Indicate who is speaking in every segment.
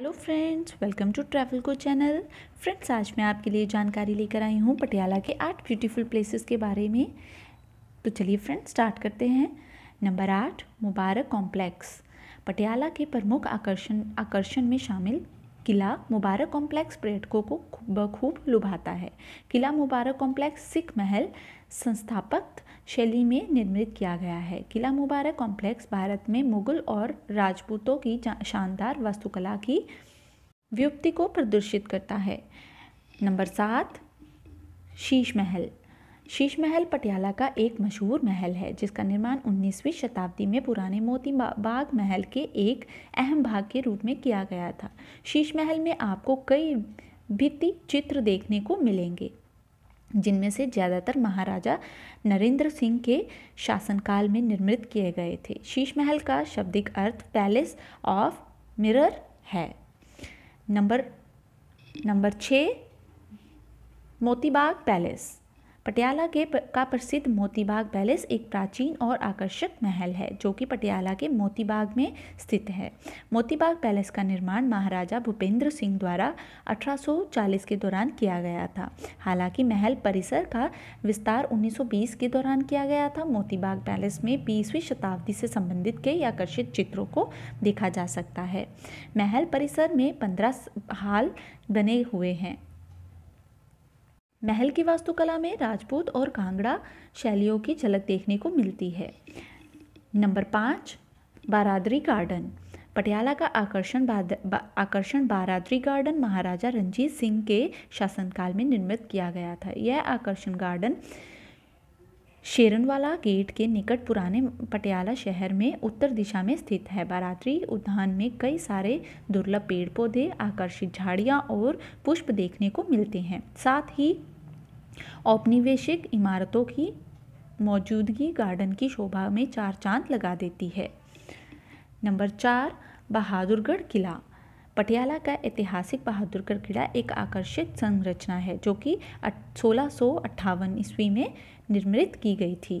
Speaker 1: hello friends welcome to travel को channel friends आज मैं आपके लिए जानकारी लेकर आई हूँ पटियाला के आठ ब्यूटीफुल प्लेसेस के बारे में तो चलिए फ्रेंड्स स्टार्ट करते हैं नंबर आठ मुबारक कॉम्प्लेक्स पटियाला के प्रमुख आकर्षण आकर्षण में शामिल किला मुबारक कॉम्प्लेक्स पर्यटकों को बखूब लुभाता है किला मुबारक कॉम्प्लेक्स सिख महल संस्थापक शैली में निर्मित किया गया है किला मुबारक कॉम्प्लेक्स भारत में मुगल और राजपूतों की शानदार वास्तुकला की व्युक्ति को प्रदर्शित करता है नंबर सात शीश महल शीश महल पटियाला का एक मशहूर महल है जिसका निर्माण 19वीं शताब्दी में पुराने मोती बाग महल के एक अहम भाग के रूप में किया गया था शीश महल में आपको कई भित्ति चित्र देखने को मिलेंगे जिनमें से ज़्यादातर महाराजा नरेंद्र सिंह के शासनकाल में निर्मित किए गए थे शीश महल का शब्दिक अर्थ पैलेस ऑफ मिरर है नंबर नंबर छ मोतीबाग पैलेस पटियाला के का प्रसिद्ध मोतीबाग पैलेस एक प्राचीन और आकर्षक महल है जो कि पटियाला के मोतीबाग में स्थित है मोतीबाग पैलेस का निर्माण महाराजा भूपेंद्र सिंह द्वारा 1840 के दौरान किया गया था हालांकि महल परिसर का विस्तार 1920 के दौरान किया गया था मोतीबाग पैलेस में बीसवीं शताब्दी से संबंधित कई आकर्षित चित्रों को देखा जा सकता है महल परिसर में पंद्रह हाल बने हुए हैं महल की वास्तुकला में राजपूत और कांगड़ा शैलियों की झलक देखने को मिलती है नंबर पाँच बारादरी गार्डन पटियाला का आकर्षण बा, आकर्षण बारादरी गार्डन महाराजा रंजीत सिंह के शासनकाल में निर्मित किया गया था यह आकर्षण गार्डन शेरनवाला गेट के निकट पुराने पटियाला शहर में उत्तर दिशा में स्थित है बारात्री उद्यान में कई सारे दुर्लभ पेड़ पौधे आकर्षित झाड़ियाँ और पुष्प देखने को मिलते हैं साथ ही औपनिवेशिक इमारतों की मौजूदगी गार्डन की शोभा में चार चांद लगा देती है नंबर चार बहादुरगढ़ किला पटियाला का ऐतिहासिक बहादुरगढ़ किला एक आकर्षित संरचना है जो कि सोलह ईस्वी में निर्मित की गई थी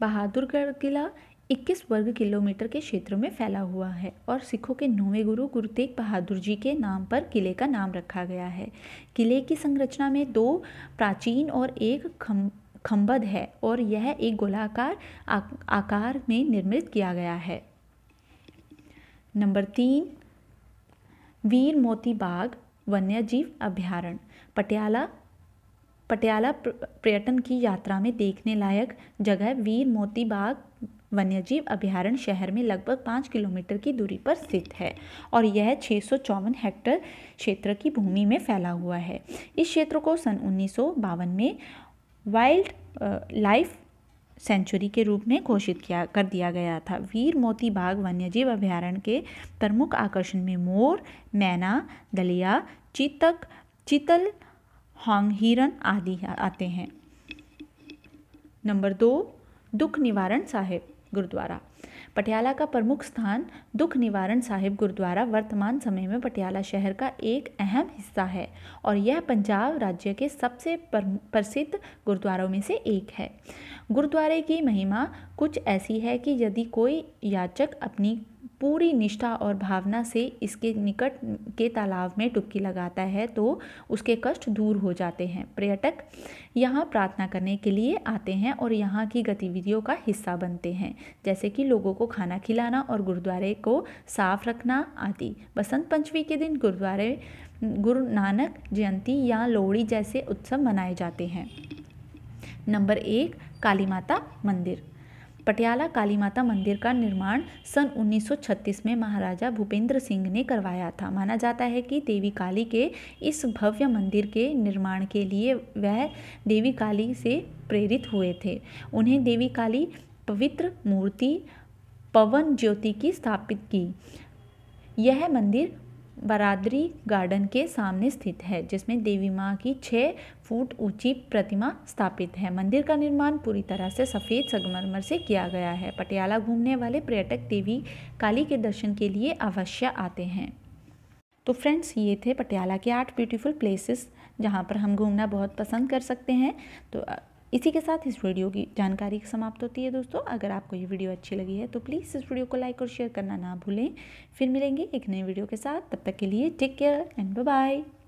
Speaker 1: बहादुरगढ़ किला 21 वर्ग किलोमीटर के क्षेत्र में फैला हुआ है और सिखों के नौवें गुरु गुरु तेग बहादुर जी के नाम पर किले का नाम रखा गया है किले की संरचना में दो प्राचीन और एक खम खम्बद है और यह एक गोलाकार आकार में निर्मित किया गया है नंबर तीन वीर मोती बाग वन्यजीव अभ्यारण्य पटियाला पटियाला पर्यटन की यात्रा में देखने लायक जगह वीर मोती बाग वन्यजीव अभ्यारण्य शहर में लगभग पाँच किलोमीटर की दूरी पर स्थित है और यह छः सौ चौवन हेक्टर क्षेत्र की भूमि में फैला हुआ है इस क्षेत्र को सन उन्नीस में वाइल्ड लाइफ सेंचुरी के रूप में घोषित किया कर दिया गया था वीर मोती बाग वन्यजीव अभ्यारण्य के प्रमुख आकर्षण में मोर मैना दलिया चीतक चीतल होंग हिरन आदि आते हैं नंबर दो दुख निवारण साहिब गुरुद्वारा पटियाला का प्रमुख स्थान दुख निवारण साहिब गुरुद्वारा वर्तमान समय में पटियाला शहर का एक अहम हिस्सा है और यह पंजाब राज्य के सबसे प्रसिद्ध गुरुद्वारों में से एक है गुरुद्वारे की महिमा कुछ ऐसी है कि यदि कोई याचक अपनी पूरी निष्ठा और भावना से इसके निकट के तालाब में डुबकी लगाता है तो उसके कष्ट दूर हो जाते हैं पर्यटक यहाँ प्रार्थना करने के लिए आते हैं और यहाँ की गतिविधियों का हिस्सा बनते हैं जैसे कि लोगों को खाना खिलाना और गुरुद्वारे को साफ रखना आदि बसंत पंचमी के दिन गुरुद्वारे गुरु नानक जयंती या लोहड़ी जैसे उत्सव मनाए जाते हैं नंबर एक काली माता मंदिर पटियाला काली माता मंदिर का निर्माण सन 1936 में महाराजा भूपेंद्र सिंह ने करवाया था माना जाता है कि देवी काली के इस भव्य मंदिर के निर्माण के लिए वह देवी काली से प्रेरित हुए थे उन्हें देवी काली पवित्र मूर्ति पवन ज्योति की स्थापित की यह मंदिर बरादरी गार्डन के सामने स्थित है जिसमें देवी माँ की छः फुट ऊंची प्रतिमा स्थापित है मंदिर का निर्माण पूरी तरह से सफ़ेद संगमरमर से किया गया है पटियाला घूमने वाले पर्यटक देवी काली के दर्शन के लिए अवश्य आते हैं तो फ्रेंड्स ये थे पटियाला के आठ ब्यूटीफुल प्लेसेस जहाँ पर हम घूमना बहुत पसंद कर सकते हैं तो इसी के साथ इस वीडियो की जानकारी समाप्त होती है दोस्तों अगर आपको ये वीडियो अच्छी लगी है तो प्लीज़ इस वीडियो को लाइक और शेयर करना ना भूलें फिर मिलेंगे एक नए वीडियो के साथ तब तक के लिए टेक केयर एंड बाय